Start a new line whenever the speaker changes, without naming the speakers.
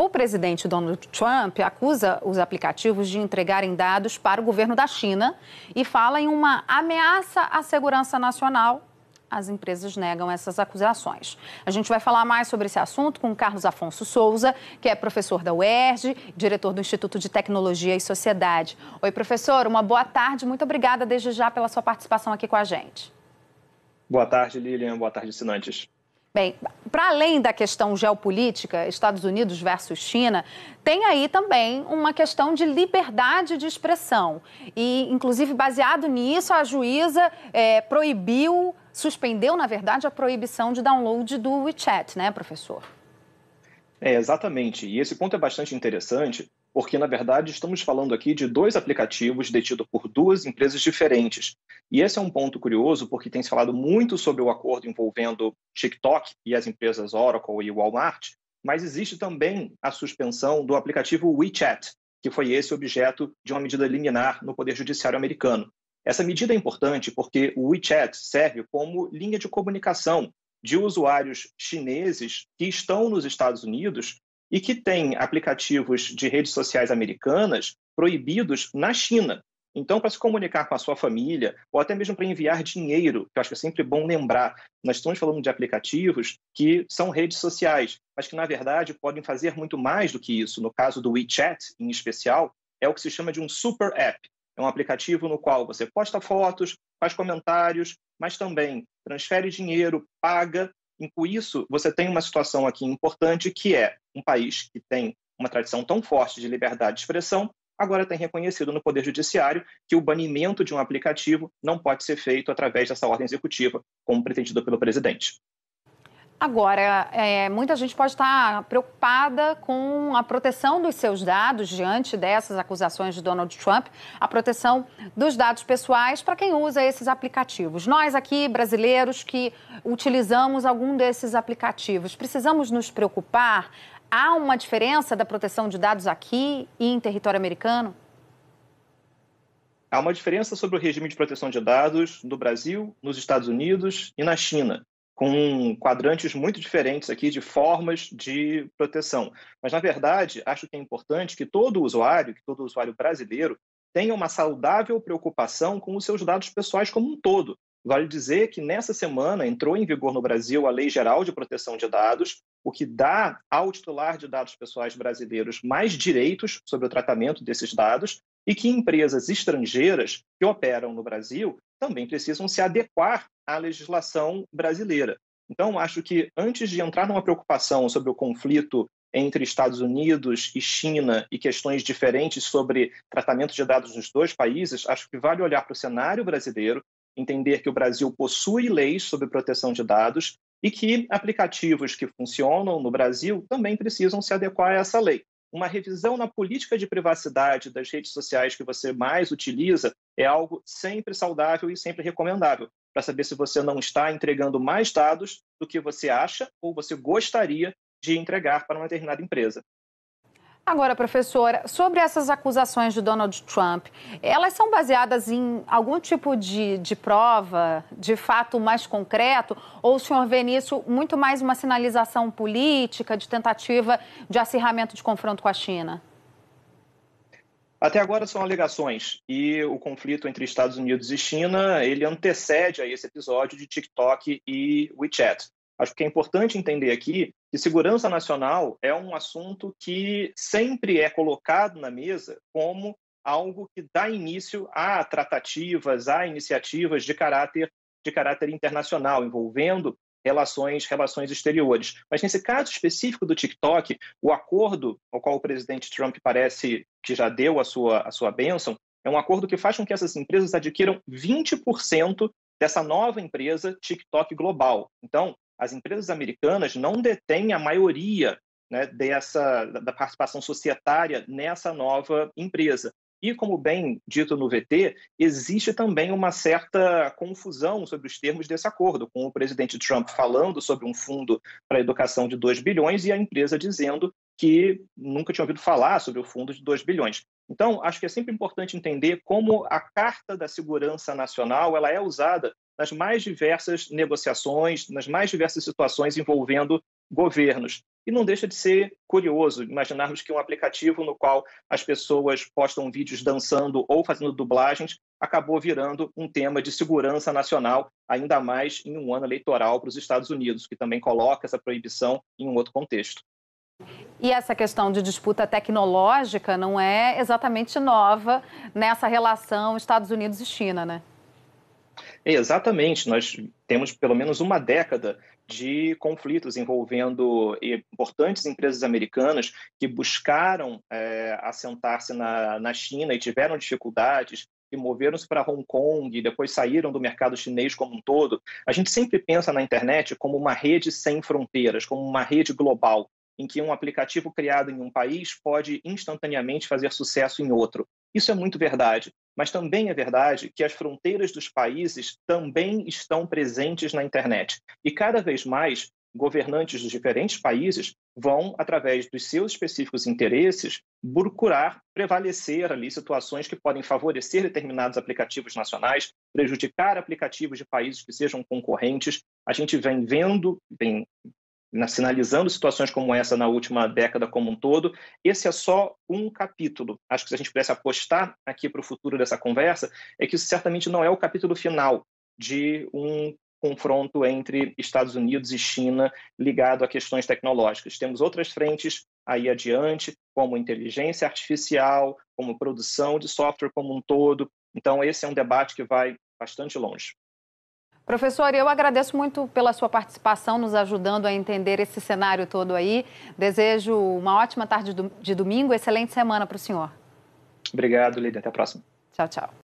O presidente Donald Trump acusa os aplicativos de entregarem dados para o governo da China e fala em uma ameaça à segurança nacional. As empresas negam essas acusações. A gente vai falar mais sobre esse assunto com Carlos Afonso Souza, que é professor da UERJ, diretor do Instituto de Tecnologia e Sociedade. Oi, professor, uma boa tarde. Muito obrigada desde já pela sua participação aqui com a gente.
Boa tarde, Lilian. Boa tarde, assinantes.
Bem, para além da questão geopolítica, Estados Unidos versus China, tem aí também uma questão de liberdade de expressão. E, inclusive, baseado nisso, a juíza é, proibiu, suspendeu, na verdade, a proibição de download do WeChat, né, professor?
É, exatamente. E esse ponto é bastante interessante, porque, na verdade, estamos falando aqui de dois aplicativos detidos por duas empresas diferentes, e esse é um ponto curioso, porque tem se falado muito sobre o acordo envolvendo TikTok e as empresas Oracle e Walmart, mas existe também a suspensão do aplicativo WeChat, que foi esse objeto de uma medida liminar no Poder Judiciário americano. Essa medida é importante porque o WeChat serve como linha de comunicação de usuários chineses que estão nos Estados Unidos e que têm aplicativos de redes sociais americanas proibidos na China. Então, para se comunicar com a sua família, ou até mesmo para enviar dinheiro, que eu acho que é sempre bom lembrar, nós estamos falando de aplicativos que são redes sociais, mas que, na verdade, podem fazer muito mais do que isso. No caso do WeChat, em especial, é o que se chama de um super app. É um aplicativo no qual você posta fotos, faz comentários, mas também transfere dinheiro, paga. E com isso, você tem uma situação aqui importante que é um país que tem uma tradição tão forte de liberdade de expressão agora tem reconhecido no Poder Judiciário que o banimento de um aplicativo não pode ser feito através dessa ordem executiva, como pretendido pelo presidente.
Agora, é, muita gente pode estar preocupada com a proteção dos seus dados diante dessas acusações de Donald Trump, a proteção dos dados pessoais para quem usa esses aplicativos. Nós aqui, brasileiros que utilizamos algum desses aplicativos, precisamos nos preocupar? há uma diferença da proteção de dados aqui e em território americano?
Há uma diferença sobre o regime de proteção de dados no Brasil, nos Estados Unidos e na China, com quadrantes muito diferentes aqui de formas de proteção. Mas, na verdade, acho que é importante que todo usuário, que todo usuário brasileiro, tenha uma saudável preocupação com os seus dados pessoais como um todo. Vale dizer que nessa semana entrou em vigor no Brasil a Lei Geral de Proteção de Dados, o que dá ao titular de dados pessoais brasileiros mais direitos sobre o tratamento desses dados e que empresas estrangeiras que operam no Brasil também precisam se adequar à legislação brasileira. Então, acho que antes de entrar numa preocupação sobre o conflito entre Estados Unidos e China e questões diferentes sobre tratamento de dados nos dois países, acho que vale olhar para o cenário brasileiro, entender que o Brasil possui leis sobre proteção de dados e que aplicativos que funcionam no Brasil também precisam se adequar a essa lei. Uma revisão na política de privacidade das redes sociais que você mais utiliza é algo sempre saudável e sempre recomendável, para saber se você não está entregando mais dados do que você acha ou você gostaria de entregar para uma determinada empresa.
Agora, professora, sobre essas acusações de Donald Trump, elas são baseadas em algum tipo de, de prova, de fato mais concreto, ou o senhor vê nisso muito mais uma sinalização política, de tentativa de acirramento de confronto com a China?
Até agora são alegações e o conflito entre Estados Unidos e China ele antecede a esse episódio de TikTok e WeChat. Acho que é importante entender aqui e segurança nacional é um assunto que sempre é colocado na mesa como algo que dá início a tratativas, a iniciativas de caráter de caráter internacional, envolvendo relações relações exteriores. Mas nesse caso específico do TikTok, o acordo ao qual o presidente Trump parece que já deu a sua a sua bênção é um acordo que faz com que essas empresas adquiram 20% dessa nova empresa TikTok Global. Então, as empresas americanas não detêm a maioria né, dessa da participação societária nessa nova empresa. E, como bem dito no VT, existe também uma certa confusão sobre os termos desse acordo, com o presidente Trump falando sobre um fundo para a educação de 2 bilhões e a empresa dizendo que nunca tinha ouvido falar sobre o fundo de 2 bilhões. Então, acho que é sempre importante entender como a Carta da Segurança Nacional ela é usada nas mais diversas negociações, nas mais diversas situações envolvendo governos. E não deixa de ser curioso imaginarmos que um aplicativo no qual as pessoas postam vídeos dançando ou fazendo dublagens acabou virando um tema de segurança nacional, ainda mais em um ano eleitoral para os Estados Unidos, que também coloca essa proibição em um outro contexto.
E essa questão de disputa tecnológica não é exatamente nova nessa relação Estados Unidos e China, né?
Exatamente, nós temos pelo menos uma década de conflitos envolvendo importantes empresas americanas que buscaram é, assentar-se na, na China e tiveram dificuldades e moveram-se para Hong Kong e depois saíram do mercado chinês como um todo. A gente sempre pensa na internet como uma rede sem fronteiras, como uma rede global em que um aplicativo criado em um país pode instantaneamente fazer sucesso em outro. Isso é muito verdade, mas também é verdade que as fronteiras dos países também estão presentes na internet. E cada vez mais, governantes dos diferentes países vão, através dos seus específicos interesses, procurar prevalecer ali situações que podem favorecer determinados aplicativos nacionais, prejudicar aplicativos de países que sejam concorrentes. A gente vem vendo, vem na, sinalizando situações como essa na última década como um todo, esse é só um capítulo. Acho que se a gente pudesse apostar aqui para o futuro dessa conversa, é que isso certamente não é o capítulo final de um confronto entre Estados Unidos e China ligado a questões tecnológicas. Temos outras frentes aí adiante, como inteligência artificial, como produção de software como um todo. Então, esse é um debate que vai bastante longe.
Professor, eu agradeço muito pela sua participação, nos ajudando a entender esse cenário todo aí. Desejo uma ótima tarde de domingo, excelente semana para o senhor.
Obrigado, Lídia. Até a próxima.
Tchau, tchau.